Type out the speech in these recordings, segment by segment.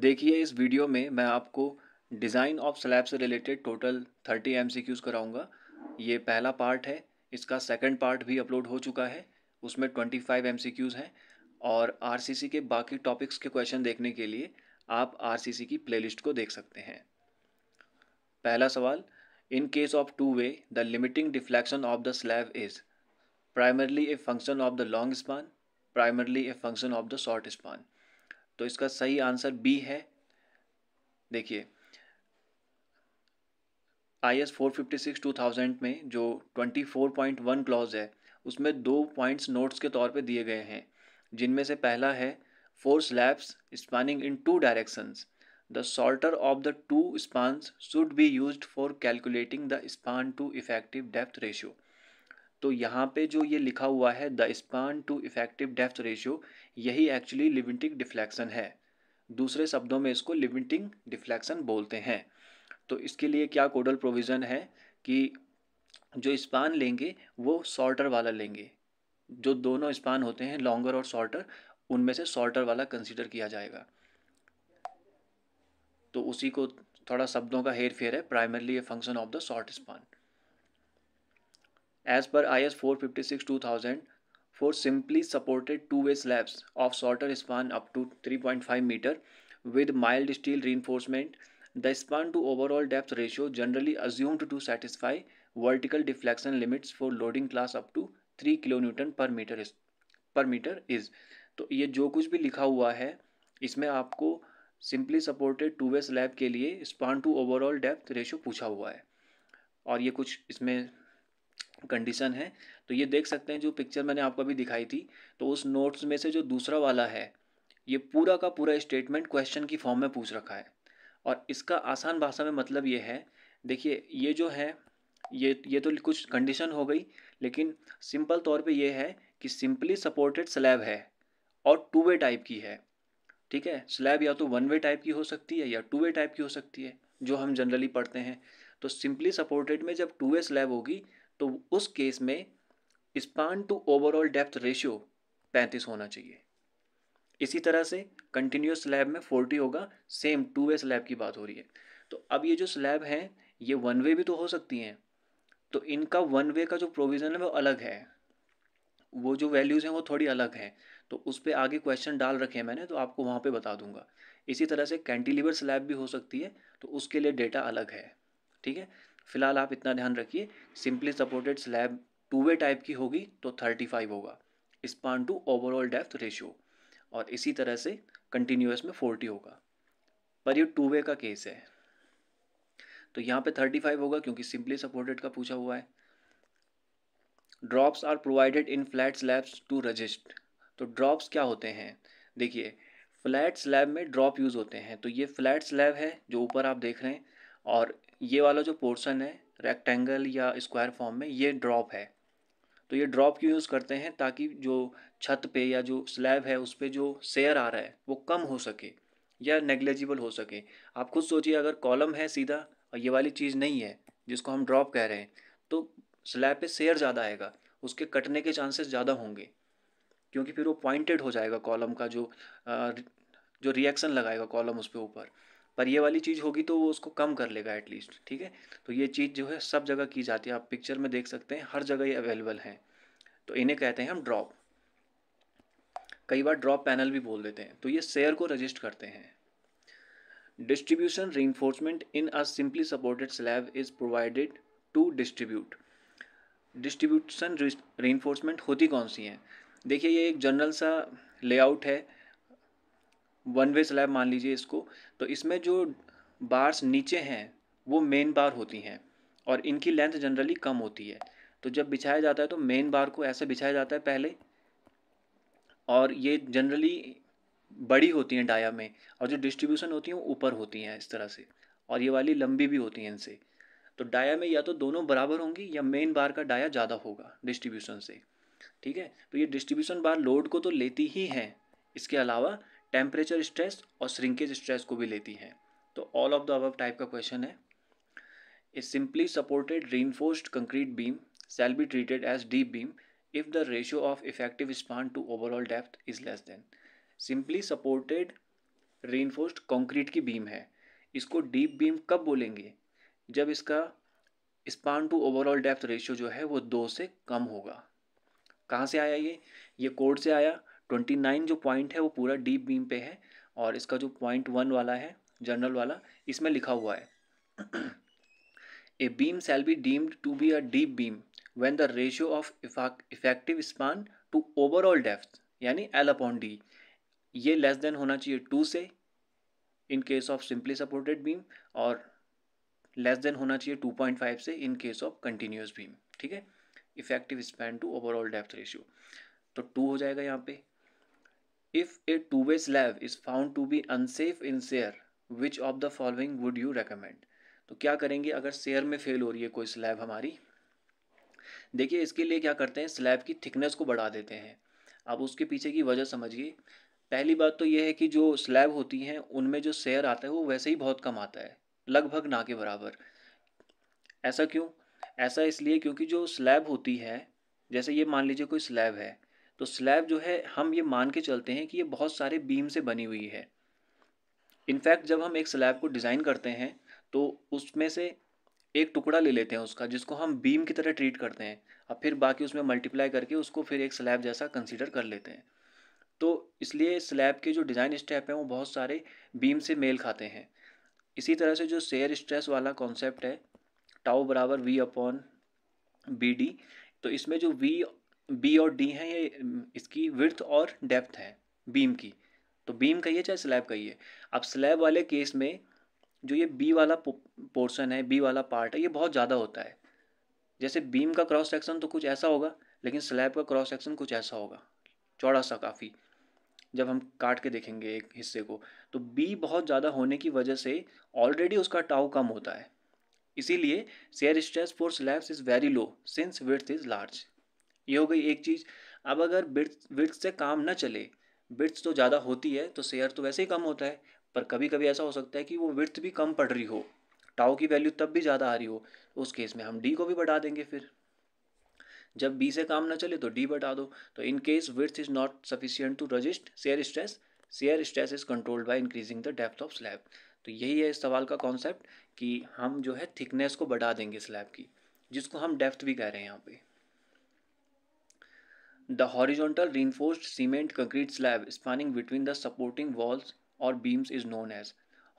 देखिए इस वीडियो में मैं आपको डिज़ाइन ऑफ स्लैब से related total thirty M C Qs कराऊँगा ये पहला पार्ट है इसका सेकंड पार्ट भी अपलोड हो चुका है उसमें twenty five M C Qs हैं और आर सी सी के बाकी टॉपिक्स के क्वेश्चन देखने के लिए आप आर सी सी की प्लेलिस्ट को देख सकते हैं पहला सवाल in case of two way the limiting deflection of the slab is primarily a function of the long span primarily a function of the short span तो इसका सही आंसर बी है देखिए I S four fifty six two thousand में जो twenty four point one clause है उसमें दो पॉइंट्स नोट्स के तौर पे दिए गए हैं जिनमें से पहला है for slabs spanning in two directions the shorter of the two spans should be used for calculating the span to effective depth ratio तो यहाँ पे जो ये लिखा हुआ है the span to effective depth ratio यही एक्चुअली लिविंटिंग डिफ्लेक्शन है दूसरे शब्दों में इसको लिविंटिंग डिफ्लेक्शन बोलते हैं तो इसके लिए क्या कोडल प्रोविज़न है कि जो स्पान लेंगे वो शॉर्टर वाला लेंगे जो दोनों स्पान होते हैं लॉन्गर और शॉर्टर उनमें से शॉर्टर वाला कंसिडर किया जाएगा तो उसी को थोड़ा शब्दों का हेर फेर है primarily a function of the short span as per IS 456 2000 for simply supported two-way slabs of shorter span up to 3.5 meter with mild steel reinforcement. The span to overall depth ratio generally assumed to satisfy vertical deflection limits for loading class up to 3 kN per meter is per meter is तो ये जो कुछ भी लिखा हुआ है इसमें आपको simply supported two way slab के लिए span to overall depth ratio पूछा हुआ है और ये कुछ इसमें कंडीशन है तो ये देख सकते हैं जो पिक्चर मैंने आपको अभी दिखाई थी तो उस नोट्स में से जो दूसरा वाला है ये पूरा का पूरा स्टेटमेंट क्वेश्चन की फॉर्म में पूछ रखा है और इसका आसान भाषा में मतलब ये है देखिए ये जो है ये ये तो कुछ कंडीशन हो गई लेकिन सिंपल तौर पे ये है कि सिंपली सपोर्टेड स्लैब है और टू वे टाइप की है ठीक है स्लैब या तो वन वे टाइप की हो सकती है या टू वे टाइप की हो सकती है जो हम जनरली पढ़ते हैं तो सिंपली सपोर्टेड में जब टू वे स्लैब होगी तो उस केस में span to overall depth ratio पैंतीस होना चाहिए इसी तरह से कंटिन्यूस स्लैब में फोर्टी होगा सेम टू वे स्लैब की बात हो रही है तो अब ये जो स्लैब हैं ये वन वे भी तो हो सकती हैं तो इनका वन वे का जो प्रोविज़न है वो अलग है वो जो वैल्यूज़ हैं वो थोड़ी अलग हैं तो उस पर आगे क्वेश्चन डाल रखे हैं मैंने तो आपको वहाँ पे बता दूंगा इसी तरह से कैंटिलीवर स्लैब भी हो सकती है तो उसके लिए डेटा अलग है ठीक है फिलहाल आप इतना ध्यान रखिए simply supported slab two way type की होगी तो थर्टी फाइव होगा span to overall depth ratio और इसी तरह से कंटिन्यूस में फोर्टी होगा पर ये टू वे का केस है तो यहाँ पे थर्टी फाइव होगा क्योंकि सिंपली सपोर्टेड का पूछा हुआ है drops are provided in flat slabs to resist तो ड्रॉप्स क्या होते हैं देखिए फ्लैट स्लैब में ड्रॉप यूज़ होते हैं तो ये फ्लैट स्लैब है जो ऊपर आप देख रहे हैं और ये वाला जो पोर्शन है रेक्टेंगल या स्क्वायर फॉर्म में ये ड्रॉप है तो ये ड्रॉप क्यों यूज़ करते हैं ताकि जो छत पे या जो स्लैब है उस पर जो सेयर आ रहा है वो कम हो सके या नेग्लेजिबल हो सके आप खुद सोचिए अगर कॉलम है सीधा और ये वाली चीज़ नहीं है जिसको हम ड्रॉप कह रहे हैं तो स्लैब पे सेयर ज़्यादा आएगा उसके कटने के चांसेस ज़्यादा होंगे क्योंकि फिर वो पॉइंटेड हो जाएगा कॉलम का जो जो रिएक्शन लगाएगा कॉलम उस पर ऊपर पर ये वाली चीज़ होगी तो वो उसको कम कर लेगा एटलीस्ट ठीक है तो ये चीज़ जो है सब जगह की जाती है आप पिक्चर में देख सकते हैं हर जगह ये अवेलेबल है तो इन्हें कहते हैं हम ड्रॉप कई बार ड्रॉप पैनल भी बोल देते हैं तो ये शेयर को रजिस्ट करते हैं distribution reinforcement in a simply supported slab is provided to distribute distribution reinforcement होती कौन सी है देखिए ये एक जनरल सा लेआउट है वन वे स्लैब मान लीजिए इसको तो इसमें जो बार्स नीचे हैं वो मेन बार होती हैं और इनकी लेंथ जनरली कम होती है तो जब बिछाया जाता है तो मेन बार को ऐसे बिछाया जाता है पहले और ये जनरली बड़ी होती हैं डाया में और जो डिस्ट्रीब्यूशन होती हैं वो ऊपर होती हैं इस तरह से और ये वाली लंबी भी होती हैं इनसे तो डाया में या तो दोनों बराबर होंगी या मेन बार का डाया ज़्यादा होगा डिस्ट्रीब्यूशन से ठीक है तो ये डिस्ट्रीब्यूशन बार लोड को तो लेती ही हैं इसके अलावा टेम्परेचर स्ट्रेस और श्रिंकेज स्ट्रेस को भी लेती है तो ऑल ऑफ द अब टाइप का क्वेश्चन है a simply supported reinforced concrete beam shall be treated as deep beam if the ratio of effective span to overall depth is less than simply supported reinforced concrete की beam है इसको deep beam कब बोलेंगे जब इसका span to overall depth ratio जो है वो दो से कम होगा कहाँ से आया ये ये कोड से आया ट्वेंटी नाइन जो पॉइंट है वो पूरा डीप बीम पे है और इसका जो पॉइंट वन वाला है जनरल वाला इसमें लिखा हुआ है a beam shall be deemed to be a deep beam when the ratio of effective span to overall depth यानी एल अपॉन डी ये लेस देन होना चाहिए टू से in case of simply supported beam और less than होना चाहिए two point five से in case of continuous beam ठीक है effective span to overall depth ratio तो टू हो जाएगा यहाँ पे if a two-way slab is found to be unsafe in sear, which of the following would you recommend तो क्या करेंगे अगर सेयर में फेल हो रही है कोई स्लैब हमारी देखिए इसके लिए क्या करते हैं स्लैब की थिकनेस को बढ़ा देते हैं अब उसके पीछे की वजह समझिए पहली बात तो यह है कि जो स्लैब होती हैं उनमें जो सेयर आता है वो वैसे ही बहुत कम आता है लगभग ना के बराबर ऐसा क्यों ऐसा इसलिए क्योंकि जो स्लैब होती है जैसे ये मान लीजिए कोई स्लैब है तो स्लैब जो है हम ये मान के चलते हैं कि ये बहुत सारे बीम से बनी हुई है इनफैक्ट जब हम एक स्लैब को डिज़ाइन करते हैं तो उसमें से एक टुकड़ा ले लेते हैं उसका जिसको हम बीम की तरह ट्रीट करते हैं अब फिर बाकी उसमें मल्टीप्लाई करके उसको फिर एक स्लैब जैसा कंसिडर कर लेते हैं तो इसलिए स्लैब के जो डिज़ाइन स्टेप हैं वो बहुत सारे बीम से मेल खाते हैं इसी तरह से जो शेयर स्ट्रेस वाला कॉन्सेप्ट है टाओ बराबर वी अपॉन बी डी तो इसमें जो वी बी और डी है ये इसकी विर्थ और डेप्थ है बीम की तो बीम कहिए चाहे स्लैब कहिए अब स्लैब वाले केस में जो ये बी वाला पोर्शन है बी वाला पार्ट है ये बहुत ज़्यादा होता है जैसे बीम का क्रॉस सेक्शन तो कुछ ऐसा होगा लेकिन स्लैब का क्रॉस सेक्शन कुछ ऐसा होगा चौड़ा सा काफ़ी जब हम काट के देखेंगे एक हिस्से को तो बी बहुत ज़्यादा होने की वजह से ऑलरेडी उसका टाव कम होता है इसीलिए shear stress for slabs is very low since width is large ये हो गई एक चीज़ अब अगर बिट्स से काम ना चले बिट्स तो ज़्यादा होती है तो शेयर तो वैसे ही कम होता है पर कभी कभी ऐसा हो सकता है कि वो विर्थ भी कम पड़ रही हो टाओ की वैल्यू तब भी ज़्यादा आ रही हो उस केस में हम डी को भी बढ़ा देंगे फिर जब बी से काम ना चले तो डी बढ़ा दो तो in case width is not sufficient to resist shear stress shear stress is controlled by increasing the depth of slab तो यही है इस सवाल का कॉन्सेप्ट कि हम जो है थिकनेस को बढ़ा देंगे स्लैब की जिसको हम डेप्थ भी कह रहे हैं यहाँ पे the horizontal reinforced cement concrete slab spanning between the supporting walls और beams is known as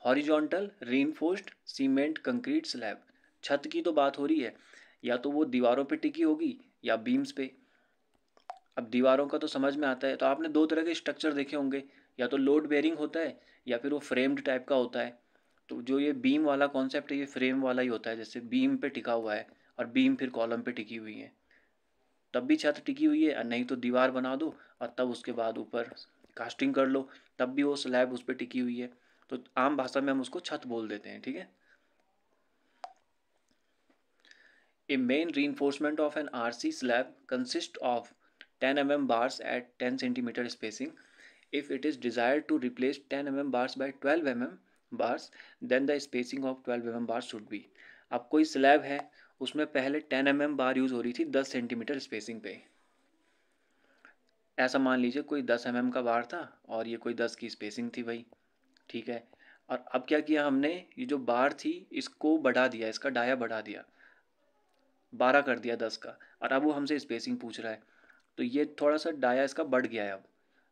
horizontal reinforced cement concrete slab छत की तो बात हो रही है या तो वो दीवारों पे टिकी होगी या बीम्स पे अब दीवारों का तो समझ में आता है तो आपने दो तरह के स्ट्रक्चर देखे होंगे या तो लोड बेयरिंग होता है या फिर वो फ्रेम्ड टाइप का होता है तो जो ये बीम वाला कॉन्सेप्ट है ये फ्रेम वाला ही होता है जैसे बीम पे टिका हुआ है और बीम फिर कॉलम पे टिकी हुई है तब भी छत टिकी हुई है और नहीं तो दीवार बना दो और तब उसके बाद ऊपर कास्टिंग कर लो तब भी वो स्लैब उस पर टिकी हुई है तो आम भाषा में हम उसको छत बोल देते हैं ठीक है a main reinforcement of an R C slab consist of ten M M bars at ten centimeter spacing if it is desire to replace ten M M bars by twelve M M bars then the spacing of twelve M M bars should be अब कोई slab है उसमें पहले ten M M bar use हो रही थी दस centimetre spacing पे ऐसा मान लीजिए कोई दस एम एम का बार था और ये कोई दस की स्पेसिंग थी भाई ठीक है और अब क्या किया हमने ये जो बार थी इसको बढ़ा दिया इसका डाया बढ़ा दिया बारह कर दिया दस का और अब वो हमसे स्पेसिंग पूछ रहा है तो ये थोड़ा सा डाया इसका बढ़ गया है अब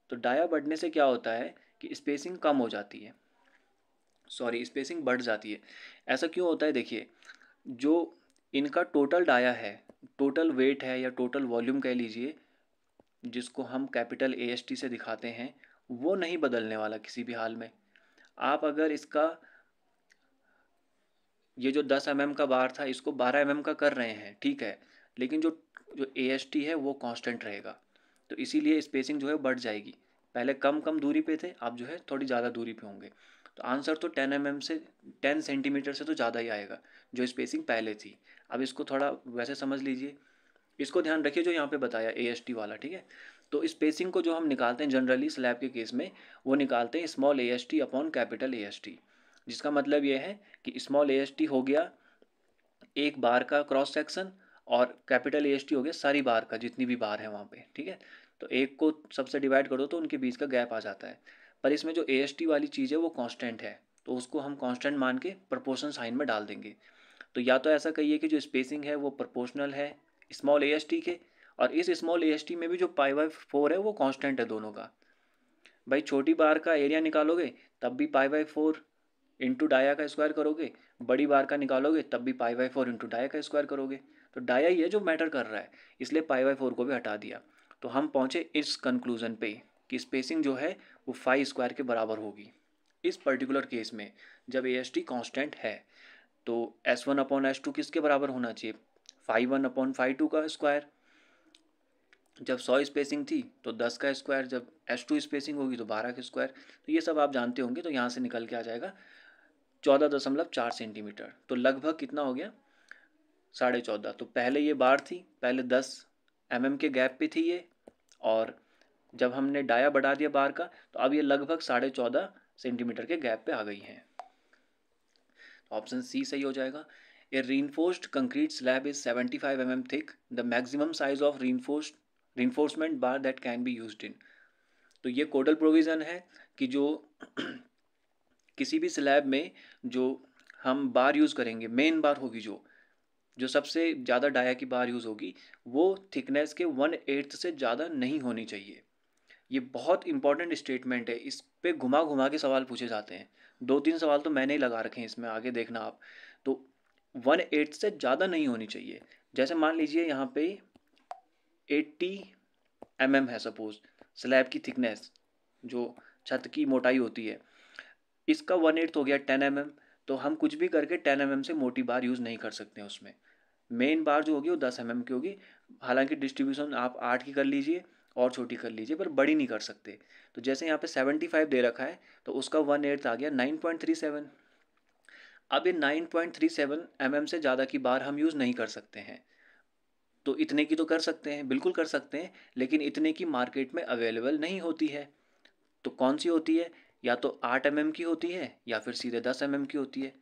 तो डाया बढ़ने से क्या होता है कि स्पेसिंग कम हो जाती है सॉरी स्पेसिंग बढ़ जाती है ऐसा क्यों होता है देखिए जो इनका टोटल डाया है टोटल वेट है या टोटल वॉल्यूम कह लीजिए जिसको हम कैपिटल ए एस टी से दिखाते हैं वो नहीं बदलने वाला किसी भी हाल में आप अगर इसका ये जो दस एम mm का बार था इसको बारह एम mm का कर रहे हैं ठीक है लेकिन जो जो ए एस टी है वो कांस्टेंट रहेगा तो इसीलिए स्पेसिंग जो है बढ़ जाएगी पहले कम कम दूरी पे थे आप जो है थोड़ी ज़्यादा दूरी पे होंगे तो आंसर तो टेन एम mm से टेन सेंटीमीटर से तो ज़्यादा ही आएगा जो स्पेसिंग पहले थी अब इसको थोड़ा वैसे समझ लीजिए इसको ध्यान रखिए जो यहाँ पे बताया ए वाला ठीक है तो स्पेसिंग को जो हम निकालते हैं जनरली स्लैब के केस में वो निकालते हैं small A S T upon capital A S T जिसका मतलब ये है कि स्मॉल ए एस टी हो गया एक बार का क्रॉस सेक्शन और कैपिटल ए एस टी हो गया सारी बार का जितनी भी बार है वहाँ पर ठीक है तो एक को सबसे डिवाइड कर दो तो उनके बीच का गैप आ जाता है पर इसमें जो ए एस टी वाली चीज़ है वो कॉन्स्टेंट है तो उसको हम कॉन्स्टेंट मान के प्रपोर्सन साइन में डाल देंगे तो या तो ऐसा कहिए कि जो स्पेसिंग है वो प्रोपोर्शनल है स्मॉल ए के और इस स्मॉल ए में भी जो पाई बाई फोर है वो कॉन्स्टेंट है दोनों का भाई छोटी बार का एरिया निकालोगे तब भी pi by four into dia का स्क्वायर करोगे बड़ी बार का निकालोगे तब भी pi by four into dia का स्क्वायर करोगे तो डाया ही है जो मैटर कर रहा है इसलिए पाई बाई फोर को भी हटा दिया तो हम पहुँचे इस कंक्लूज़न पर कि स्पेसिंग जो है वो फाइव स्क्वायर के बराबर होगी इस पर्टिकुलर केस में जब ए एस टी कॉन्स्टेंट है तो S one upon S two किसके बराबर होना चाहिए five one upon five two का स्क्वायर जब सौ स्पेसिंग थी तो दस का स्क्वायर जब एस टू स्पेसिंग होगी तो बारह का स्क्वायर तो ये सब आप जानते होंगे तो यहाँ से निकल के आ जाएगा चौदह दशमलव चार सेंटीमीटर तो लगभग कितना हो गया साढ़े चौदह तो पहले ये बार थी पहले दस एम mm के गैप पे थी ये और जब हमने डाया बढ़ा दिया बार का तो अब ये लगभग साढ़े चौदह सेंटीमीटर के गैप पे आ गई हैं ऑप्शन सी सही हो जाएगा a reinforced concrete slab is 75 five m thick the maximum size of reinforced reinforcement bar that can be use in तो ये कोडल प्रोविज़न है कि जो किसी भी स्लैब में जो हम बार यूज़ करेंगे मेन बार होगी जो जो सबसे ज़्यादा डाया की बार यूज़ होगी वो थिकनेस के वन एट्थ से ज़्यादा नहीं होनी चाहिए ये बहुत इंपॉर्टेंट स्टेटमेंट है इस पर घुमा घुमा के सवाल पूछे जाते हैं दो तीन सवाल तो मैंने ही लगा रखे हैं इसमें आगे देखना आप तो वन एट से ज़्यादा नहीं होनी चाहिए जैसे मान लीजिए यहाँ पे एट्टी एम mm है सपोज स्लैब की थिकनेस जो छत की मोटाई होती है इसका वन एट्थ हो गया टेन एम mm, तो हम कुछ भी करके टेन एम mm से मोटी बार यूज़ नहीं कर सकते हैं उसमें मेन बार जो होगी वो दस एम mm की होगी हालांकि डिस्ट्रीब्यूशन आप आठ की कर लीजिए और छोटी कर लीजिए पर बड़ी नहीं कर सकते तो जैसे यहाँ पे सेवेंटी फाइव दे रखा है तो उसका वन एट्थ आ गया नाइन पॉइंट थ्री सेवन अब ये nine point three seven m m से ज़्यादा की बार हम यूज़ नहीं कर सकते हैं तो इतने की तो कर सकते हैं बिल्कुल कर सकते हैं लेकिन इतने की मार्केट में अवेलेबल नहीं होती है तो कौन सी होती है या तो आठ एम mm की होती है या फिर सीधे दस एम mm की होती है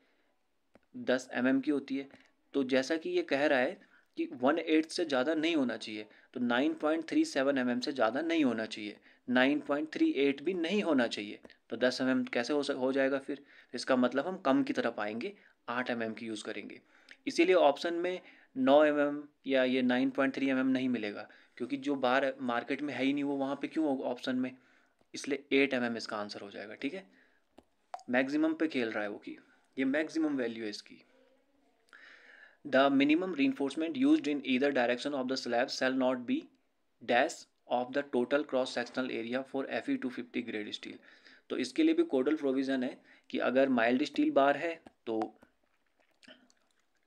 दस एम mm की होती है तो जैसा कि ये कह रहा है कि वन एट्थ से ज़्यादा नहीं होना चाहिए तो 9.37 पॉइंट mm से ज़्यादा नहीं होना चाहिए 9.38 भी नहीं होना चाहिए तो 10 एम mm कैसे हो सक हो जाएगा फिर इसका मतलब हम कम की तरफ आएंगे 8 एम mm की यूज़ करेंगे इसीलिए ऑप्शन में 9 एम mm या ये 9.3 पॉइंट mm नहीं मिलेगा क्योंकि जो बार मार्केट में है ही नहीं वो वहाँ पे क्यों होगा ऑप्शन में इसलिए 8 एम mm इसका आंसर हो जाएगा ठीक है मैक्सिमम पे खेल रहा है वो कि ये मैक्सिमम वैल्यू है इसकी the minimum reinforcement use in either direction of the slab shall not be dash of the total cross sectional area for F E two fifty grade steel तो इसके लिए भी कोडल प्रोविज़न है कि अगर माइल्ड स्टील बार है तो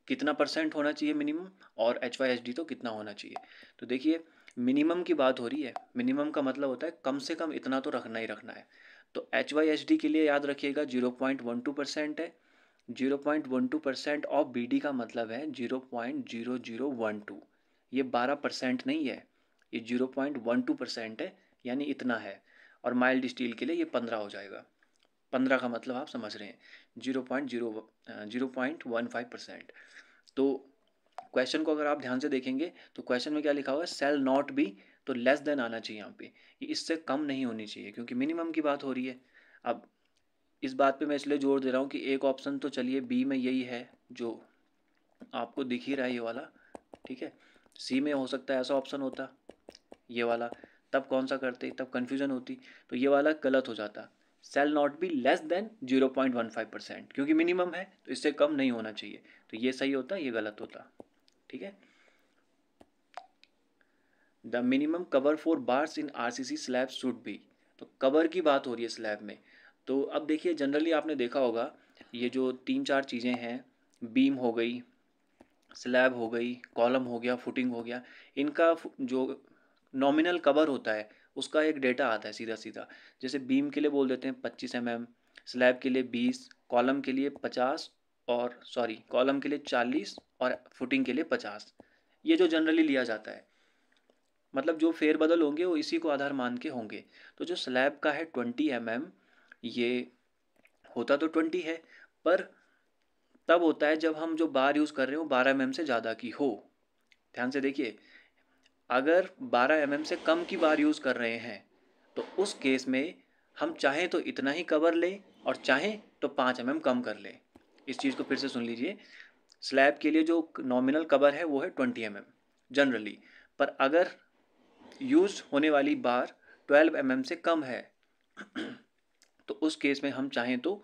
कितना परसेंट होना चाहिए मिनिमम और एच वाई एच डी तो कितना होना चाहिए तो देखिए मिनिमम की बात हो रही है मिनिमम का मतलब होता है कम से कम इतना तो रखना ही रखना है तो एच वाई एच डी के लिए याद रखिएगा zero point one two percent है zero point one two percent of B का मतलब है zero point zero zero one two ये बारह परसेंट नहीं है ये zero point one two percent है यानी इतना है और माइल्ड स्टील के लिए ये पंद्रह हो जाएगा पंद्रह का मतलब आप समझ रहे हैं zero point zero zero point one five percent तो क्वेश्चन को अगर आप ध्यान से देखेंगे तो क्वेश्चन में क्या लिखा हुआ है सेल नॉट बी तो लेस देन आना चाहिए यहाँ पे ये इससे कम नहीं होनी चाहिए क्योंकि मिनिमम की बात हो रही है अब इस बात पे मैं इसलिए जोर दे रहा हूँ कि एक ऑप्शन तो चलिए बी में यही है जो आपको दिख ही रहा है ये वाला ठीक है सी में हो सकता है ऐसा ऑप्शन होता ये वाला तब कौन सा करते तब कन्फ्यूजन होती तो ये वाला गलत हो जाता shall not be less than zero point one five percent क्योंकि मिनिमम है तो इससे कम नहीं होना चाहिए तो ये सही होता ये गलत होता ठीक है the minimum cover for bars in R C C slab should be तो कवर की बात हो रही है स्लैब में तो अब देखिए जनरली आपने देखा होगा ये जो तीन चार चीज़ें हैं बीम हो गई स्लैब हो गई कॉलम हो गया फुटिंग हो गया इनका जो नॉमिनल कवर होता है उसका एक डेटा आता है सीधा सीधा जैसे बीम के लिए बोल देते हैं पच्चीस एम एम स्लैब के लिए बीस कॉलम के लिए पचास और सॉरी कॉलम के लिए चालीस और फुटिंग के लिए पचास ये जो जनरली लिया जाता है मतलब जो फेरबदल होंगे वो इसी को आधार मान के होंगे तो जो स्लैब का है ट्वेंटी एम mm, ये होता तो ट्वेंटी है पर तब होता है जब हम जो बार यूज़ कर रहे हो बारह एम mm से ज़्यादा की हो ध्यान से देखिए अगर बारह एम mm से कम की बार यूज़ कर रहे हैं तो उस केस में हम चाहें तो इतना ही कवर लें और चाहें तो पाँच एम mm कम कर लें इस चीज़ को फिर से सुन लीजिए स्लैब के लिए जो नॉमिनल कवर है वो है ट्वेंटी एम जनरली पर अगर यूज होने वाली बार ट्वेल्व एम mm से कम है तो उस केस में हम चाहें तो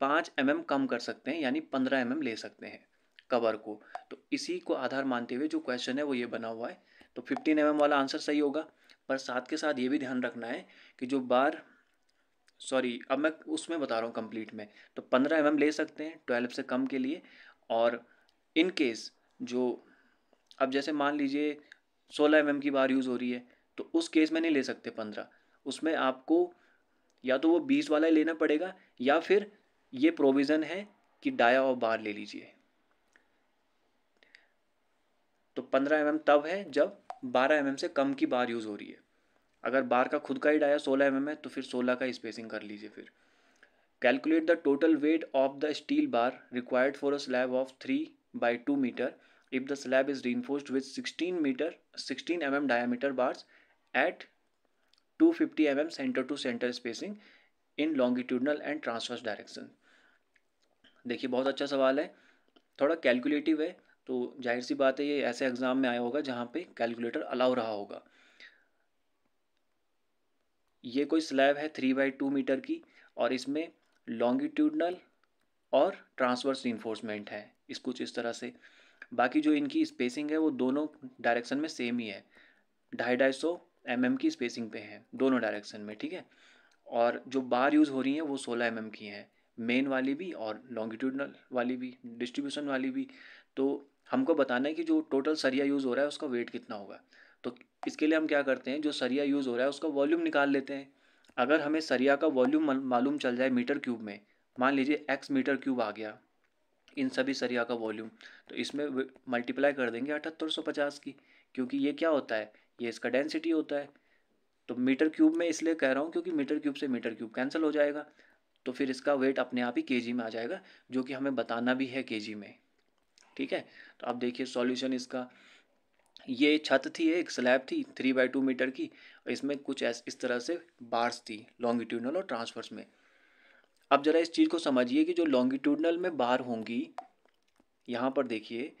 पाँच एम mm कम कर सकते हैं यानी पंद्रह एम mm ले सकते हैं कवर को तो इसी को आधार मानते हुए जो क्वेश्चन है वो ये बना हुआ है तो फिफ्टीन एम mm वाला आंसर सही होगा पर साथ के साथ ये भी ध्यान रखना है कि जो बार सॉरी अब मैं उसमें बता रहा हूँ कंप्लीट में तो पंद्रह एम mm ले सकते हैं ट्वेल्व से कम के लिए और इन केस जो अब जैसे मान लीजिए सोलह एम mm की बार यूज़ हो रही है तो उस केस में नहीं ले सकते पंद्रह उसमें आपको या तो वो बीस वाला ही लेना पड़ेगा या फिर ये प्रोविज़न है कि डाया और बार ले लीजिए तो पंद्रह एम तब है जब बारह एम से कम की बार यूज़ हो रही है अगर बार का खुद का ही डाया सोलह एम है तो फिर सोलह का स्पेसिंग कर लीजिए फिर calculate the total weight of the steel bar required for a slab of three by two metre if the slab is slab with sixteen metre sixteen m m dia metre bars at two fifty m m centre to centre spacing in longitudinal and transverse direction देखिए बहुत अच्छा सवाल है थोड़ा calculative है तो जाहिर सी बात है ये ऐसे एग्ज़ाम में आया होगा जहाँ पे कैलकुलेटर अलाउ रहा होगा ये कोई स्लैब है थ्री बाई टू मीटर की और इसमें लॉन्गिट्यूडनल और ट्रांसवर्स इन्फोर्समेंट है इस कुछ इस तरह से बाकी जो इनकी स्पेसिंग है वो दोनों डायरेक्शन में सेम ही है ढाई ढाई सौ एम mm की स्पेसिंग पे है दोनों डायरेक्शन में ठीक है और जो बार यूज़ हो रही हैं वो सोलह एम mm की हैं मेन वाली भी और लॉन्गिट्यूडनल वाली भी डिस्ट्रीब्यूशन वाली भी तो हमको बताना है कि जो टोटल सरिया यूज़ हो रहा है उसका वेट कितना होगा तो इसके लिए हम क्या करते हैं जो सरिया यूज़ हो रहा है उसका वॉल्यूम निकाल लेते हैं अगर हमें सरिया का वॉल्यूम मालूम चल जाए मीटर क्यूब में मान लीजिए एक्स मीटर क्यूब आ गया इन सभी सरिया का वॉल्यूम तो इसमें मल्टीप्लाई कर देंगे अठहत्तर सौ पचास की क्योंकि ये क्या होता है ये इसका डेंसिटी होता है तो मीटर क्यूब में इसलिए कह रहा हूँ क्योंकि मीटर क्यूब से मीटर क्यूब कैंसिल हो जाएगा तो फिर इसका वेट अपने आप ही के में आ जाएगा जो कि हमें बताना भी है के में ठीक है तो आप देखिए सॉल्यूशन इसका ये छत थी एक स्लैब थी थ्री बाई टू मीटर की और इसमें कुछ इस तरह से बार्स थी लॉन्गिट्यूडनल और ट्रांसफर्स में अब ज़रा इस चीज़ को समझिए कि जो लॉन्गिट्यूडनल में बार होंगी यहाँ पर देखिए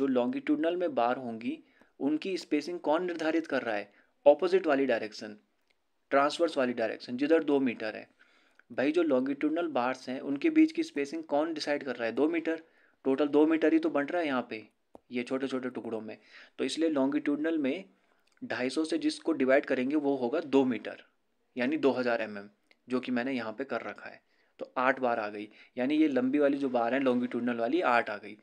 जो लॉन्गिट्यूडनल में बार होंगी उनकी स्पेसिंग कौन निर्धारित कर रहा है ऑपोजिट वाली डायरेक्शन ट्रांसवर्स वाली डायरेक्शन जिधर दो मीटर है भाई जो लॉन्गिट्यूडनल बार्स हैं उनके बीच की स्पेसिंग कौन डिसाइड कर रहा है दो मीटर टोटल दो मीटर ही तो बन रहा है यहाँ पे ये छोटे छोटे टुकड़ों में तो इसलिए लॉन्गिट्यूडनल में ढाई सौ से जिसको डिवाइड करेंगे वो होगा दो मीटर यानी दो हज़ार एम एम जो कि मैंने यहाँ पे कर रखा है तो आठ बार आ गई यानी ये लंबी वाली जो बार है लॉन्गिट्यूडनल वाली आठ आ गई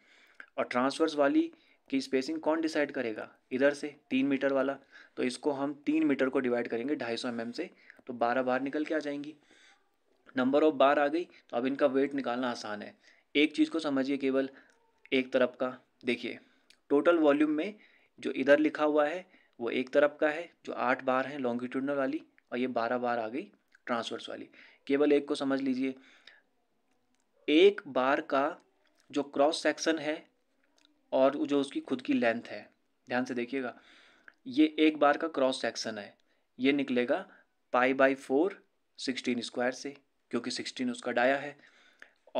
और ट्रांसवर्स वाली कि स्पेसिंग कौन डिसाइड करेगा इधर से तीन मीटर वाला तो इसको हम तीन मीटर को डिवाइड करेंगे ढाई सौ एम से तो बारह बार निकल के आ जाएंगी नंबर ऑफ बार आ गई तो अब इनका वेट निकालना आसान है एक चीज़ को समझिए केवल एक तरफ का देखिए टोटल वॉल्यूम में जो इधर लिखा हुआ है वो एक तरफ का है जो आठ बार हैं लॉन्गिट्यूडनल वाली और ये बारह बार आ गई ट्रांसवर्स वाली केवल एक को समझ लीजिए एक बार का जो क्रॉस सेक्शन है और जो उसकी खुद की लेंथ है ध्यान से देखिएगा ये एक बार का क्रॉस सेक्शन है ये निकलेगा pi by four sixteen square से क्योंकि सिक्सटीन उसका डाया है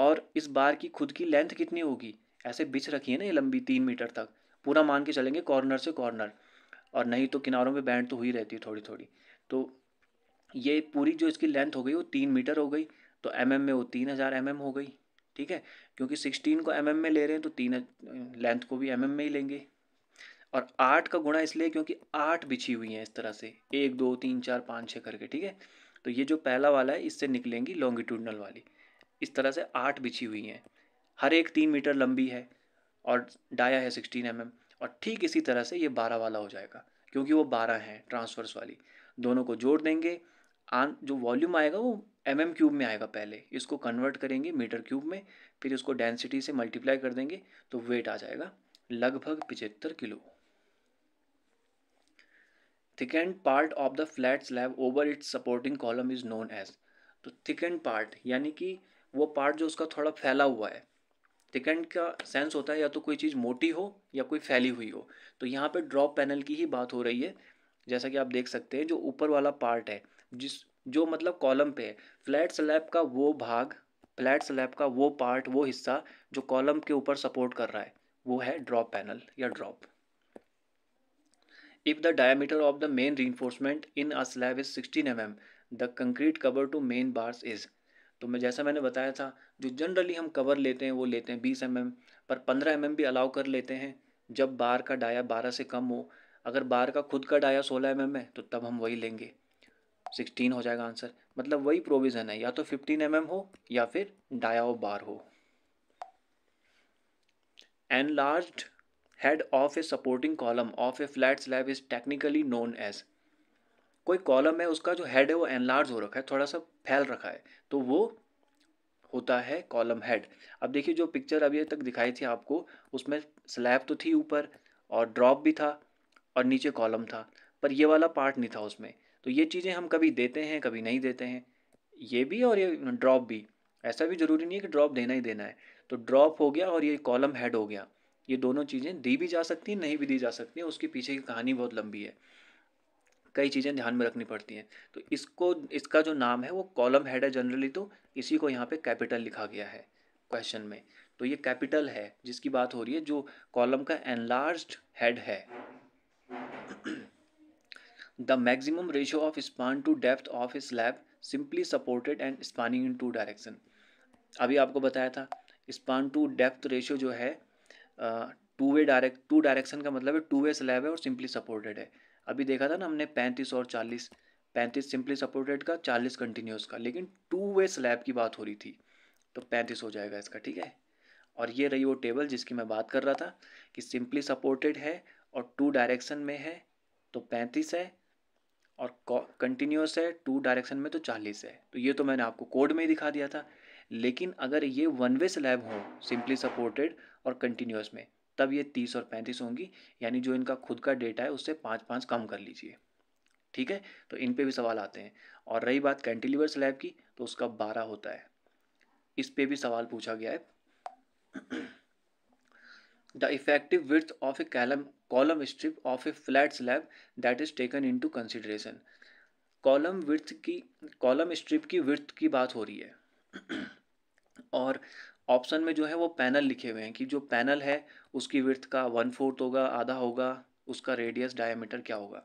और इस बार की खुद की लेंथ कितनी होगी ऐसे बिछ रखिए ना ये लंबी तीन मीटर तक पूरा मान के चलेंगे कॉर्नर से कॉर्नर और नहीं तो किनारों में बैंड तो हुई रहती है थोड़ी थोड़ी तो ये पूरी जो इसकी लेंथ हो गई वो तीन मीटर हो गई तो एम mm में वो तीन हज़ार एम mm हो गई ठीक है क्योंकि सिक्सटीन को एम mm में ले रहे हैं तो तीन लेंथ को भी एम mm में ही लेंगे और आठ का गुणा इसलिए क्योंकि आठ बिछी हुई हैं इस तरह से एक दो तीन चार पाँच छः करके ठीक है तो ये जो पहला वाला है इससे निकलेंगी लॉन्गिट्यूडनल वाली इस तरह से आठ बिछी हुई हैं हर एक तीन मीटर लंबी है और डाया है सिक्सटीन एम mm, और ठीक इसी तरह से ये बारह वाला हो जाएगा क्योंकि वो बारह हैं ट्रांसवर्स वाली दोनों को जोड़ देंगे आन जो वॉल्यूम आएगा वो एम mm क्यूब में आएगा पहले इसको कन्वर्ट करेंगे मीटर क्यूब में फिर इसको डेंसिटी से मल्टीप्लाई कर देंगे तो वेट आ जाएगा लगभग पिचहत्तर kilo thick end part of the flat slab over its supporting column is known as तो थिक एंड पार्ट यानी कि वो पार्ट जो उसका थोड़ा फैला हुआ है थिक एंड का सेंस होता है या तो कोई चीज़ मोटी हो या कोई फैली हुई हो तो यहाँ पे ड्रॉप पैनल की ही बात हो रही है जैसा कि आप देख सकते हैं जो ऊपर वाला पार्ट है जिस जो मतलब कॉलम पे है फ्लैट स्लैब का वो भाग फ्लैट स्लैब का वो पार्ट वो हिस्सा जो कॉलम के ऊपर सपोर्ट कर रहा है वो है ड्रॉप पैनल या drop if the diameter of the main reinforcement in a slab is sixteen m m the concrete cover to main bars is तो मैं जैसा मैंने बताया था जो जनरली हम कवर लेते हैं वो लेते हैं बीस एम mm, एम पर पंद्रह एम mm एम भी अलाउ कर लेते हैं जब बार का डाया बारह से कम हो अगर बार का खुद का डाया सोलह एम mm एम है तो तब हम वही लेंगे सिक्सटीन हो जाएगा आंसर मतलब वही प्रोविज़न है या तो फिफ्टीन एम mm हो या फिर डायाओ बार हो large head of a supporting column of a flat slab is technically known as कोई कॉलम है उसका जो हेड है वो एनलार्ज हो रखा है थोड़ा सा फैल रखा है तो वो होता है कॉलम हेड अब देखिए जो पिक्चर अभी तक दिखाई थी आपको उसमें स्लैब तो थी ऊपर और ड्रॉप भी था और नीचे कॉलम था पर ये वाला पार्ट नहीं था उसमें तो ये चीज़ें हम कभी देते हैं कभी नहीं देते हैं ये भी और ये ड्रॉप भी ऐसा भी ज़रूरी नहीं है कि ड्रॉप देना ही देना है तो ड्रॉप हो गया और ये कॉलम हेड हो गया ये दोनों चीज़ें दी भी जा सकती हैं नहीं भी दी जा सकती हैं उसके पीछे की कहानी बहुत लंबी है कई चीज़ें ध्यान में रखनी पड़ती हैं तो इसको इसका जो नाम है वो कॉलम हेड है जनरली तो इसी को यहाँ पे कैपिटल लिखा गया है क्वेश्चन में तो ये कैपिटल है जिसकी बात हो रही है जो कॉलम का एनलार्ज हेड है the maximum ratio of span to depth of a slab simply supported and spanning in two direction अभी आपको बताया था स्पान टू डेप्थ रेशियो जो है two way direct two direction का मतलब है टू वे स्लैब है और सिंपली सपोर्टेड है अभी देखा था ना हमने पैंतीस और चालीस पैंतीस सिंपली सपोर्टेड का चालीस कंटिन्यूस का लेकिन टू वे स्लैब की बात हो रही थी तो पैंतीस हो जाएगा इसका ठीक है और ये रही वो टेबल जिसकी मैं बात कर रहा था कि सिंपली सपोर्टेड है और टू डायरेक्शन में है तो पैंतीस है और कंटिन्यूस है टू डायरेक्शन में तो चालीस है तो ये तो मैंने आपको कोड में ही दिखा दिया था लेकिन अगर ये वन वे स्लैब हो सिंपली सपोर्टेड और कंटिन्यूस में तब ये तीस और पैंतीस होंगी यानी जो इनका खुद का डेटा है उससे पाँच पाँच कम कर लीजिए ठीक है तो इन पर भी सवाल आते हैं और रही बात कैंटिलीवर स्लैब की तो उसका बारह होता है इस पर भी सवाल पूछा गया है the effective width of a column column strip of a flat slab that is taken into consideration column width की कॉलम स्ट्रिप की विर्थ की बात हो रही है और ऑप्शन में जो है वो पैनल लिखे हुए हैं कि जो पैनल है उसकी विर्थ का वन फोर्थ होगा आधा होगा उसका रेडियस डायमीटर क्या होगा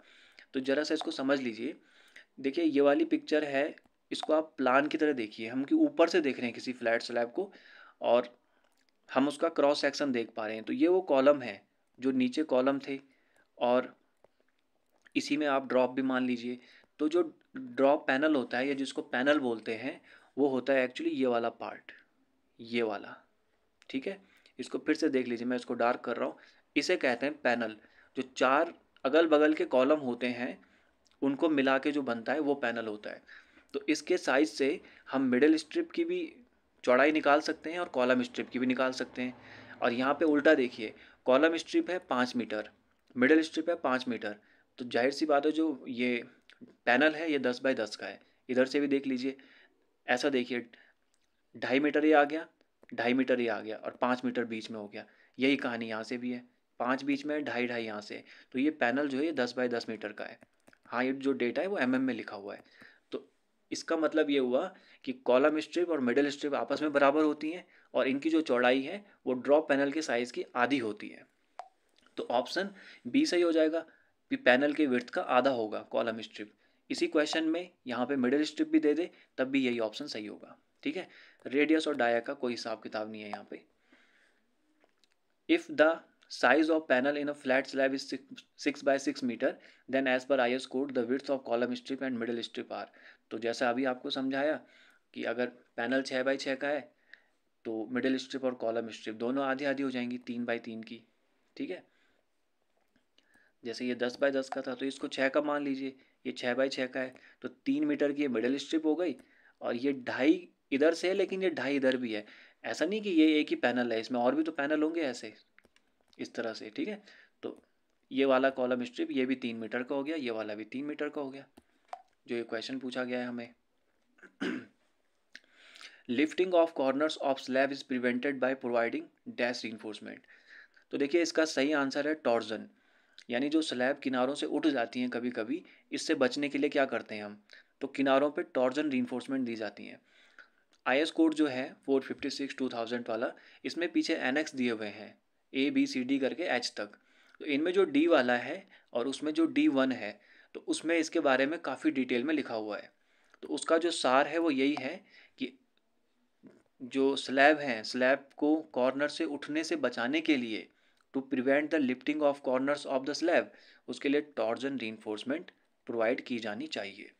तो ज़रा सा इसको समझ लीजिए देखिए ये वाली पिक्चर है इसको आप प्लान की तरह देखिए हम कि ऊपर से देख रहे हैं किसी फ्लैट स्लैब को और हम उसका क्रॉस सेक्शन देख पा रहे हैं तो ये वो कॉलम है जो नीचे कॉलम थे और इसी में आप ड्रॉप भी मान लीजिए तो जो ड्रॉप पैनल होता है या जिसको पैनल बोलते हैं वो होता है एक्चुअली ये वाला पार्ट ये वाला ठीक है इसको फिर से देख लीजिए मैं इसको डार्क कर रहा हूँ इसे कहते हैं पैनल जो चार अगल बगल के कॉलम होते हैं उनको मिला के जो बनता है वो पैनल होता है तो इसके साइज से हम मिडिल स्ट्रिप की भी चौड़ाई निकाल सकते हैं और कॉलम स्ट्रिप की भी निकाल सकते हैं और यहाँ पे उल्टा देखिए कॉलम स्ट्रिप है पाँच मीटर मिडल स्ट्रिप है पाँच मीटर तो जाहिर सी बात है जो ये पैनल है ये दस बाय दस का है इधर से भी देख लीजिए ऐसा देखिए ढाई मीटर ही आ गया ढाई मीटर ही आ गया और पाँच मीटर बीच में हो गया यही कहानी यहाँ से भी है पाँच बीच में ढाई ढाई यहाँ से तो ये पैनल जो है ये दस बाय दस मीटर का है हाँ ये जो डेटा है वो एम mm में लिखा हुआ है इसका मतलब ये हुआ कि कॉलम स्ट्रिप और मिडल स्ट्रिप आपस में बराबर होती हैं और इनकी जो चौड़ाई है वो ड्रॉप पैनल के साइज़ की आधी होती है तो ऑप्शन बी सही हो जाएगा कि पैनल के विर्थ का आधा होगा कॉलम स्ट्रिप इसी क्वेश्चन में यहाँ पे मिडिल स्ट्रिप भी दे दे तब भी यही ऑप्शन सही होगा ठीक है रेडियस और डाया का कोई हिसाब किताब नहीं है यहाँ पे if the of panel in a flat slab is six by six metre then as per I S code the width of column strip and middle strip are तो जैसा अभी आपको समझाया कि अगर पैनल छः बाई छः का है तो मिडिल स्ट्रिप और कॉलम स्ट्रिप दोनों आधी आधी हो जाएंगी तीन बाई तीन की ठीक है जैसे ये दस बाय दस का था तो इसको छः का मान लीजिए ये छः बाई छः का है तो तीन मीटर की ये मिडल स्ट्रिप हो गई और ये ढाई इधर से है लेकिन ये ढाई इधर भी है ऐसा नहीं कि ये एक ही पैनल है इसमें और भी तो पैनल होंगे ऐसे इस तरह से ठीक है तो ये वाला कॉलम स्ट्रिप ये भी तीन मीटर का हो गया ये वाला भी तीन मीटर का हो गया जो ये क्वेश्चन पूछा गया है हमें lifting of corners of slab is prevented by providing dash reinforcement तो देखिए इसका सही आंसर है टॉर्जन यानी जो स्लैब किनारों से उठ जाती हैं कभी कभी इससे बचने के लिए क्या करते हैं हम तो किनारों पे टॉर्जन री दी जाती हैं आई एस कोड जो है four fifty six two thousand वाला इसमें पीछे एनएक्स दिए हुए हैं ए बी सी डी करके एच तक तो इनमें जो डी वाला है और उसमें जो डी वन है तो उसमें इसके बारे में काफ़ी डिटेल में लिखा हुआ है तो उसका जो सार है वो यही है कि जो स्लैब हैं स्लैब को कॉर्नर से उठने से बचाने के लिए to prevent the lifting of corners of the slab उसके लिए टॉर्जन री प्रोवाइड की जानी चाहिए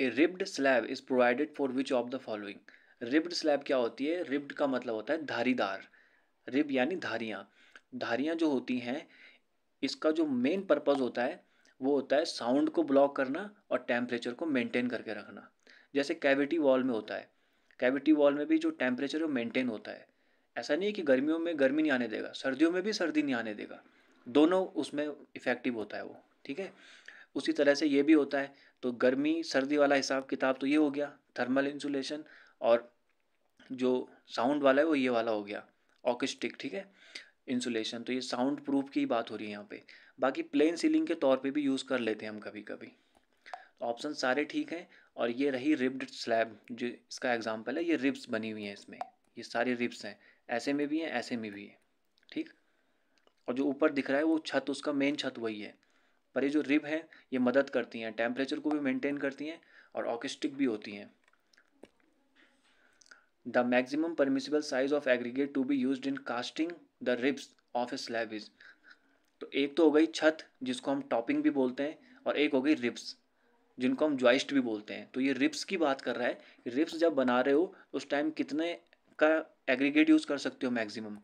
a ribbed slab is provided for which of the following ribbed slab क्या होती है रिब्ड का मतलब होता है धारीदार रिब यानी धारियाँ धारियाँ जो होती हैं इसका जो मेन पर्पज़ होता है वो होता है साउंड को ब्लॉक करना और टेम्परेचर को मेंटेन करके रखना जैसे कैविटी वॉल में होता है कैविटी वॉल में भी जो टेम्परेचर है वो मेंटेन होता है ऐसा नहीं है कि गर्मियों में गर्मी नहीं आने देगा सर्दियों में भी सर्दी नहीं आने देगा दोनों उसमें इफ़ेक्टिव होता है वो ठीक है उसी तरह से ये भी होता है तो गर्मी सर्दी वाला हिसाब किताब तो ये हो गया थर्मल इंसुलेशन और जो साउंड वाला है वो ये वाला हो गया ऑकिस्टिक ठीक है इंसुलेशन तो ये साउंड प्रूफ की बात हो रही है यहाँ पे बाकी प्लेन सीलिंग के तौर पे भी यूज़ कर लेते हैं हम कभी कभी ऑप्शन सारे ठीक हैं और ये रही रिब्ड स्लैब जो इसका एग्जाम्पल है ये रिब्स बनी हुई हैं इसमें ये सारी रिब्स हैं ऐसे में भी हैं ऐसे में भी है ठीक और जो ऊपर दिख रहा है वो छत उसका मेन छत वही है पर ये जो रिब है ये मदद करती हैं टेम्परेचर को भी मेनटेन करती हैं और ऑकिस्टिक भी होती हैं the maximum permissible size of aggregate to be use in casting the ribs of a slab is तो एक तो हो गई छत जिसको हम टॉपिंग भी बोलते हैं और एक हो गई रिब्स जिनको हम ज्वाइस्ट भी बोलते हैं तो ये रिप्स की बात कर रहा है रिप्स जब बना रहे हो उस टाइम कितने का एग्रीगेट यूज़ कर सकते हो मैक्सिमम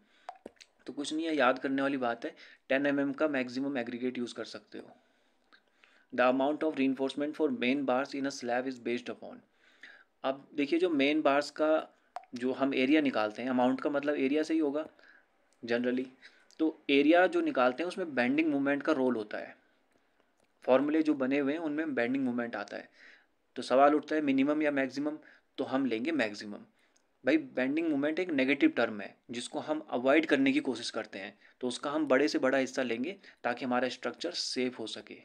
तो कुछ नहीं है याद करने वाली बात है टेन एम mm का मैक्सिमम एग्रीगेट यूज़ कर सकते हो the amount of reinforcement for main bars in a slab is based upon अब देखिए जो मेन बार्स का जो हम एरिया निकालते हैं अमाउंट का मतलब एरिया से ही होगा जनरली तो एरिया जो निकालते हैं उसमें बैंडिंग मूवमेंट का रोल होता है फॉर्मूले जो बने हुए हैं उनमें बैंडिंग मूवमेंट आता है तो सवाल उठता है मिनिमम या मैक्सिमम तो हम लेंगे मैक्सिमम भाई बैंडिंग मूवमेंट एक नेगेटिव टर्म है जिसको हम अवॉइड करने की कोशिश करते हैं तो उसका हम बड़े से बड़ा हिस्सा लेंगे ताकि हमारा स्ट्रक्चर सेफ हो सके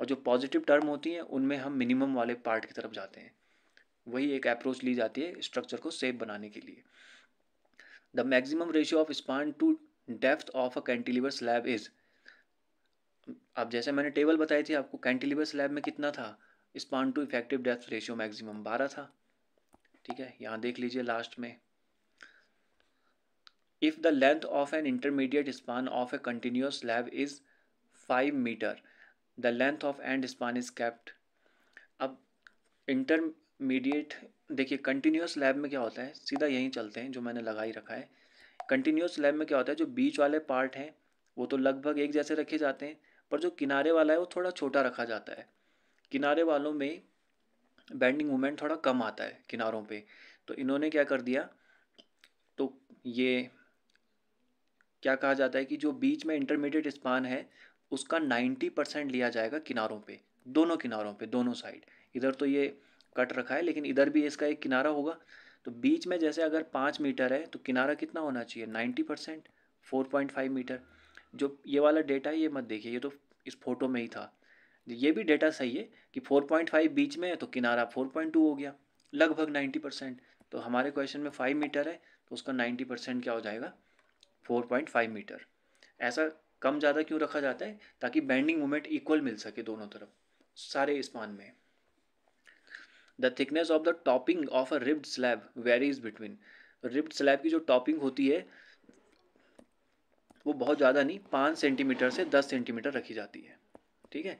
और जो पॉजिटिव टर्म होती हैं उनमें हम मिनिमम वाले पार्ट की तरफ जाते हैं वही एक अप्रोच ली जाती है स्ट्रक्चर को सेफ बनाने के लिए the maximum ratio of span to depth of a cantilever slab is अब जैसे मैंने टेबल बताई थी आपको कैंटिलीवर स्लैब में कितना था span to effective depth ratio maximum बारह था ठीक है यहाँ देख लीजिए लास्ट में if the length of an intermediate span of a continuous slab is five metre the length of end span is kept अब इंटरमीडिएट देखिए कंटिन्यूस लैब में क्या होता है सीधा यहीं चलते हैं जो मैंने लगा ही रखा है कंटिन्यूस लैब में क्या होता है जो बीच वाले पार्ट हैं वो तो लगभग एक जैसे रखे जाते हैं पर जो किनारे वाला है वो थोड़ा छोटा रखा जाता है किनारे वालों में बैंडिंग मूवमेंट थोड़ा कम आता है किनारों पे तो इन्होंने क्या कर दिया तो ये क्या कहा जाता है कि जो बीच में इंटरमीडिएट स्पान है उसका नाइन्टी परसेंट लिया जाएगा किनारों पे दोनों किनारों पे दोनों साइड इधर तो ये कट रखा है लेकिन इधर भी इसका एक किनारा होगा तो बीच में जैसे अगर पाँच मीटर है तो किनारा कितना होना चाहिए ninety percent four point five metre जो ये वाला डेटा है ये मत देखिए ये तो इस फोटो में ही था ये भी डेटा सही है कि फोर पॉइंट फाइव बीच में है तो किनारा फोर पॉइंट टू हो गया लगभग नाइन्टी परसेंट तो हमारे क्वेश्चन में फाइव मीटर है तो उसका नाइन्टी परसेंट क्या हो जाएगा फोर पॉइंट फाइव मीटर ऐसा कम ज़्यादा क्यों रखा जाता है ताकि बैंडिंग मोमेंट इक्वल मिल सके दोनों तरफ सारे इस में the thickness of the topping of a ribbed slab varies between ribbed slab की जो टॉपिंग होती है वो बहुत ज़्यादा नहीं पाँच सेंटीमीटर से दस सेंटीमीटर रखी जाती है ठीक है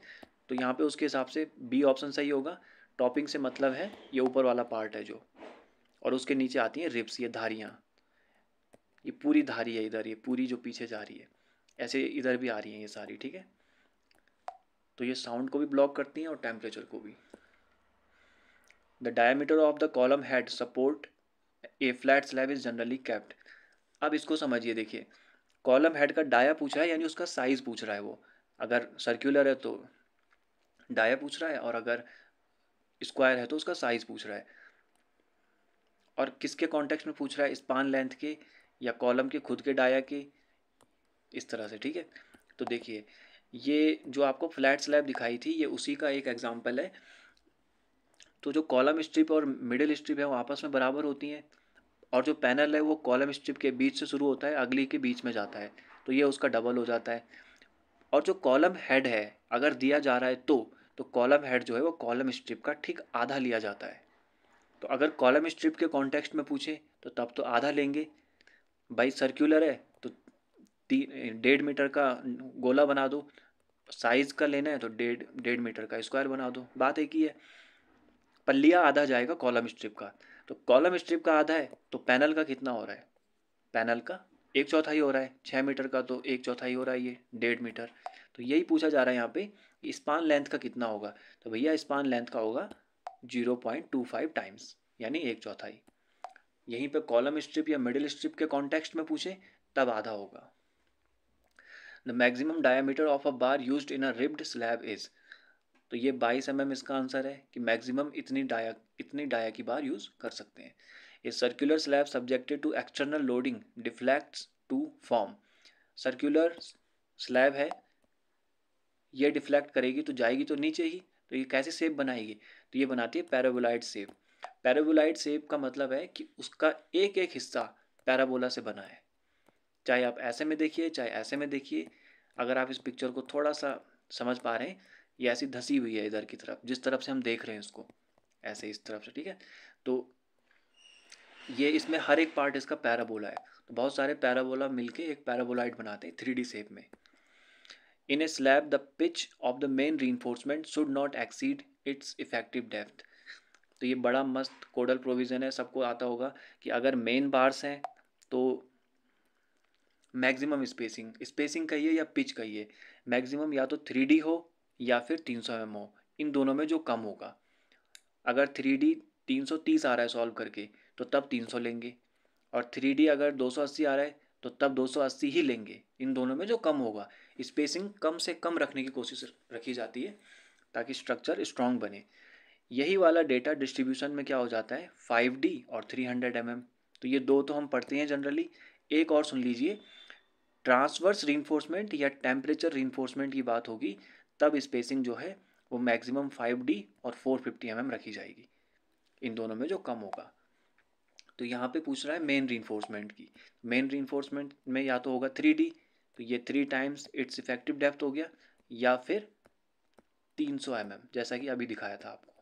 तो यहाँ पे उसके हिसाब से बी ऑप्शन सही होगा टॉपिंग से मतलब है ये ऊपर वाला पार्ट है जो और उसके नीचे आती हैं रिप्स ये धारियाँ ये पूरी धारी है इधर ये पूरी जो पीछे जा रही है ऐसे इधर भी आ रही हैं ये सारी ठीक है तो ये साउंड को भी ब्लॉक करती हैं और टेम्परेचर को भी the diameter of the column head support a flat slab is generally kept अब इसको समझिए देखिए कॉलम हेड का डाया पूछा है यानी उसका साइज़ पूछ रहा है वो अगर सर्कुलर है तो डाया पूछ रहा है और अगर स्क्वायर है तो उसका साइज़ पूछ रहा है और किसके कॉन्टेक्स्ट में पूछ रहा है स्पान लेंथ के या कॉलम के खुद के डाया के इस तरह से ठीक है तो देखिए ये जो आपको फ्लैट स्लैब दिखाई थी ये उसी का एक एग्जाम्पल है तो जो कॉलम स्ट्रिप और मिडिल स्ट्रिप है वो आपस में बराबर होती हैं और जो पैनल है वो कॉलम स्ट्रिप के बीच से शुरू होता है अगली के बीच में जाता है तो ये उसका डबल हो जाता है और जो कॉलम हेड है अगर दिया जा रहा है तो तो कॉलम हेड जो है वो कॉलम स्ट्रिप का ठीक आधा लिया जाता है तो अगर कॉलम स्ट्रिप के कॉन्टेक्स्ट में पूछे तो तब तो आधा लेंगे बाई सर्कुलर है तो तीन डेढ़ मीटर का गोला बना दो साइज़ का लेना है तो डेढ़ डेढ़ मीटर का स्क्वायर बना दो बात एक ही है पल्लिया आधा जाएगा कॉलम स्ट्रिप का तो कॉलम स्ट्रिप का आधा है तो पैनल का कितना हो रहा है पैनल का एक चौथाई हो रहा है छः मीटर का तो एक चौथाई हो रहा है ये डेढ़ मीटर तो यही पूछा जा रहा है यहाँ पे स्पान लेंथ का कितना होगा तो भैया स्पान लेंथ का होगा zero point two five times यानी एक चौथाई यहीं पे कॉलम स्ट्रिप या मिडिल स्ट्रिप के कॉन्टेक्स्ट में पूछे तब आधा होगा the maximum diameter of a bar used in a ribbed slab is तो ये बाईस एम mm इसका आंसर है कि मैक्सिमम इतनी डाया इतनी डाया की बार यूज़ कर सकते हैं ये circular slab subjected to external loading deflects to form circular slab है ये डिफ्लेक्ट करेगी तो जाएगी तो नीचे ही तो ये कैसे सेप बनाएगी तो ये बनाती है पैराबोलाइड सेप पैराबोलाइड सेप का मतलब है कि उसका एक एक हिस्सा पैराबोला से बना है चाहे आप ऐसे में देखिए चाहे ऐसे में देखिए अगर आप इस पिक्चर को थोड़ा सा समझ पा रहे हैं ये ऐसी धसी हुई है इधर की तरफ जिस तरफ से हम देख रहे हैं इसको ऐसे इस तरफ से ठीक है तो ये इसमें हर एक पार्ट इसका पैराबोला है तो बहुत सारे पैराबोला मिलके एक पैराबोलाइट बनाते हैं थ्री शेप में in a slab the pitch of the main reinforcement should not exceed its effective depth तो ये बड़ा मस्त कोडल प्रोविज़न है सबको आता होगा कि अगर मेन बार्स हैं तो मैक्सिमम स्पेसिंग स्पेसिंग कहिए या पिच कहिए मैक्सिमम या तो थ्री हो या फिर तीन सौ एम इन दोनों में जो कम होगा अगर थ्री डी तीन सौ तीस आ रहा है सॉल्व करके तो तब तीन सौ लेंगे और थ्री डी अगर दो सौ अस्सी आ रहा है तो तब दो सौ अस्सी ही लेंगे इन दोनों में जो कम होगा स्पेसिंग कम से कम रखने की कोशिश रखी जाती है ताकि स्ट्रक्चर स्ट्रॉन्ग बने यही वाला डेटा डिस्ट्रीब्यूशन में क्या हो जाता है फाइव डी और थ्री हंड्रेड एम एम तो ये दो तो हम पढ़ते हैं जनरली एक और सुन लीजिए ट्रांसवर्स रीनफोर्समेंट या टेम्परेचर रीनफोर्समेंट की बात होगी तब स्पेसिंग जो है वो मैक्सिमम 5D और 450 फिफ्टी mm रखी जाएगी इन दोनों में जो कम होगा तो यहाँ पे पूछ रहा है मेन री की मेन री में या तो होगा 3D तो ये three times its effective depth हो गया या फिर 300 सौ mm, जैसा कि अभी दिखाया था आपको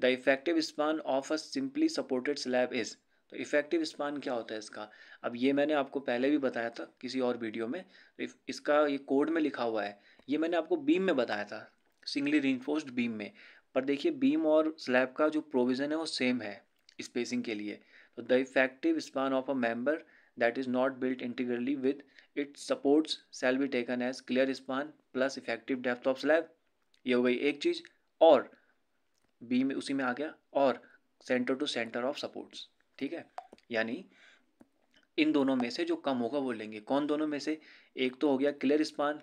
the effective span of a simply supported slab is तो इफ़ेक्टिव स्पान क्या होता है इसका अब ये मैंने आपको पहले भी बताया था किसी और वीडियो में तो इसका ये कोड में लिखा हुआ है ये मैंने आपको बीम में बताया था सिंगली रीनफोर्स्ड बीम में पर देखिए बीम और स्लैब का जो प्रोविज़न है वो सेम है स्पेसिंग के लिए तो the effective span of a member that is not built integrally with its supports shall be taken as clear span plus effective depth of slab ये हो गई एक चीज़ और बीम उसी में आ गया और centre to centre of supports ठीक है यानी इन दोनों में से जो कम होगा वो लेंगे कौन दोनों में से एक तो हो गया क्लियर स्पान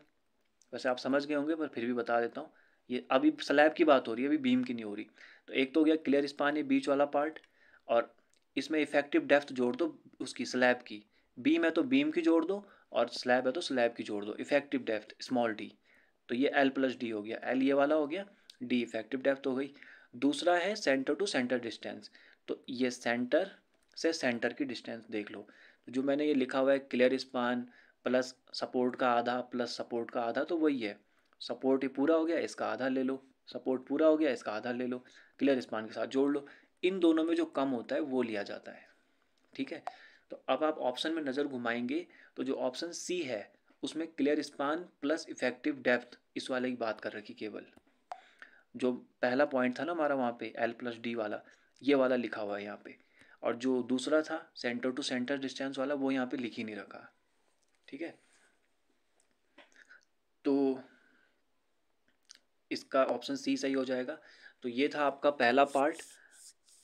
वैसे आप समझ गए होंगे पर फिर भी बता देता हूँ ये अभी स्लैब की बात हो रही है अभी बीम की नहीं हो रही तो एक तो हो गया क्लियर स्पान ये बीच वाला पार्ट और इसमें इफेक्टिव डेफ्थ जोड़ दो उसकी स्लैब की बीम है तो बीम की जोड़ दो और स्लैब है तो स्लैब की जोड़ दो इफेक्टिव डेफ्थ स्मॉल डी तो ये एल प्लस डी हो गया एल ये वाला हो गया डी इफेक्टिव डेफ्थ हो गई दूसरा है सेंटर टू सेंटर डिस्टेंस तो ये सेंटर से सेंटर की डिस्टेंस देख लो तो जो मैंने ये लिखा हुआ है क्लियर स्पान प्लस सपोर्ट का आधा प्लस सपोर्ट का आधा तो वही है सपोर्ट ही पूरा हो गया इसका आधा ले लो सपोर्ट पूरा हो गया इसका आधा ले लो क्लियर स्पान के साथ जोड़ लो इन दोनों में जो कम होता है वो लिया जाता है ठीक है तो अब आप ऑप्शन में नज़र घुमाएंगे तो जो ऑप्शन सी है उसमें clear span plus effective depth इस वाले की बात कर रखी केवल जो पहला पॉइंट था ना हमारा वहाँ पे एल प्लस डी वाला ये वाला लिखा हुआ है यहाँ पे और जो दूसरा था सेंटर टू सेंटर डिस्टेंस वाला वो यहाँ पे लिख ही नहीं रखा ठीक है तो इसका ऑप्शन सी सही हो जाएगा तो ये था आपका पहला पार्ट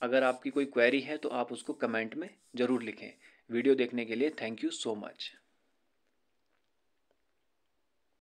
अगर आपकी कोई क्वेरी है तो आप उसको कमेंट में ज़रूर लिखें वीडियो देखने के लिए थैंक यू सो मच